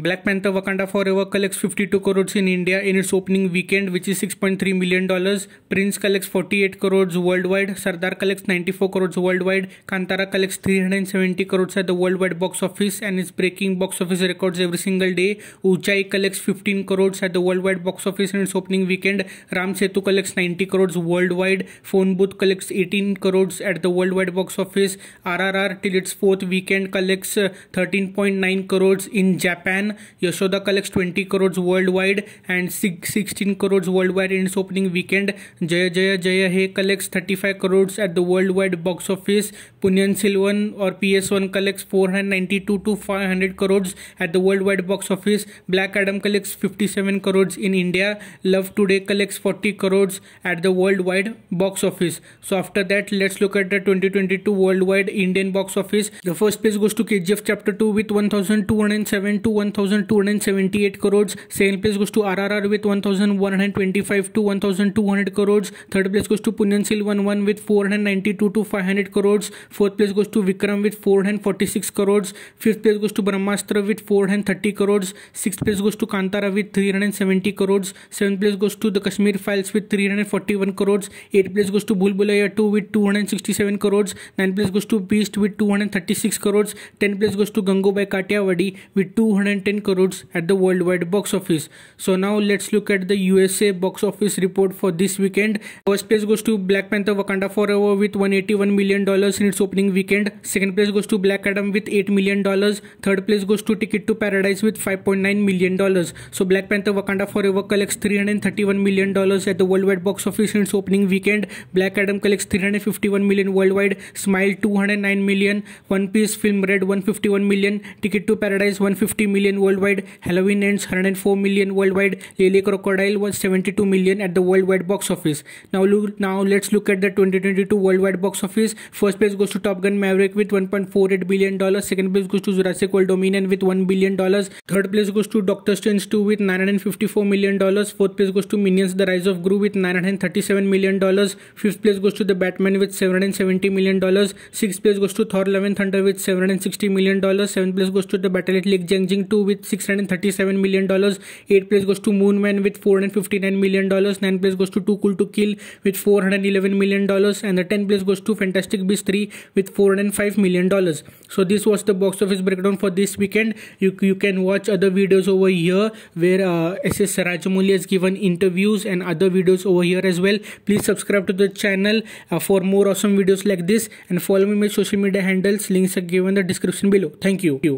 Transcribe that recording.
Black Panther Wakanda Forever collects 52 crores in India in its opening weekend which is 6.3 million dollars. Prince collects 48 crores worldwide. Sardar collects 94 crores worldwide. Kantara collects 370 crores at the worldwide box office and is breaking box office records every single day. Uchai collects 15 crores at the worldwide box office in its opening weekend. Ram Setu collects 90 crores worldwide. Phone Booth collects 18 crores at the worldwide box office. RRR till its fourth weekend collects 13.9 uh, crores in Japan one. Yashoda collects 20 crores worldwide and 16 crores worldwide in its opening weekend. Jaya Jaya Jaya he collects 35 crores at the worldwide box office. Punyan Silvan or PS1 collects 492 to 500 crores at the worldwide box office. Black Adam collects 57 crores in India. Love Today collects 40 crores at the worldwide box office. So after that, let's look at the 2022 worldwide Indian box office. The first place goes to KGF Chapter 2 with 1,207 to 1,000. 1,278 crores. Second place goes to RRR with 1,125 to 1,200 crores. Third place goes to Punyan Silvan 1 with 492 to 500 crores. Fourth place goes to Vikram with 446 crores. Fifth place goes to Brahmastra with 430 crores. Sixth place goes to Kantara with 370 crores. Seventh place goes to the Kashmir Files with 341 crores. Eighth place goes to Bulbulaya 2 with 267 crores. Ninth place goes to Beast with 236 crores. Tenth place goes to Gangobai Katiawadi with 210 110 crores at the worldwide box office. So now let's look at the USA box office report for this weekend. First place goes to Black Panther Wakanda Forever with 181 million dollars in its opening weekend. Second place goes to Black Adam with 8 million dollars. Third place goes to Ticket to Paradise with 5.9 million dollars. So Black Panther Wakanda Forever collects 331 million dollars at the worldwide box office in its opening weekend. Black Adam collects 351 million worldwide. Smile 209 million. One Piece film Red 151 million. Ticket to Paradise 150 million worldwide, Halloween Ends 104 million worldwide, Lily Crocodile was 72 million at the worldwide box office. Now look, now let's look at the 2022 worldwide box office. First place goes to Top Gun Maverick with 1.48 billion dollars. Second place goes to Jurassic World Dominion with 1 billion dollars. Third place goes to Doctor Strange 2 with 954 million dollars. Fourth place goes to Minions: The Rise of Gru with 937 million dollars. Fifth place goes to The Batman with 770 million dollars. Sixth place goes to Thor: Love and Thunder with 760 million dollars. Seventh place goes to The Battle at Lake Jing Jing 2 with 637 million dollars. Eighth place goes to Moonman with 459 million dollars. Ninth place goes to Too Cool to Kill with 411 million dollars, and the tenth place goes to Fantastic Beasts 3 with 405 million dollars. So this was the box office breakdown for this weekend. You you can watch other videos over here where uh, SS Rajamouli has given interviews and other videos over here as well. Please subscribe to the channel uh, for more awesome videos like this and follow me my social media handles. Links are given in the description below. Thank you.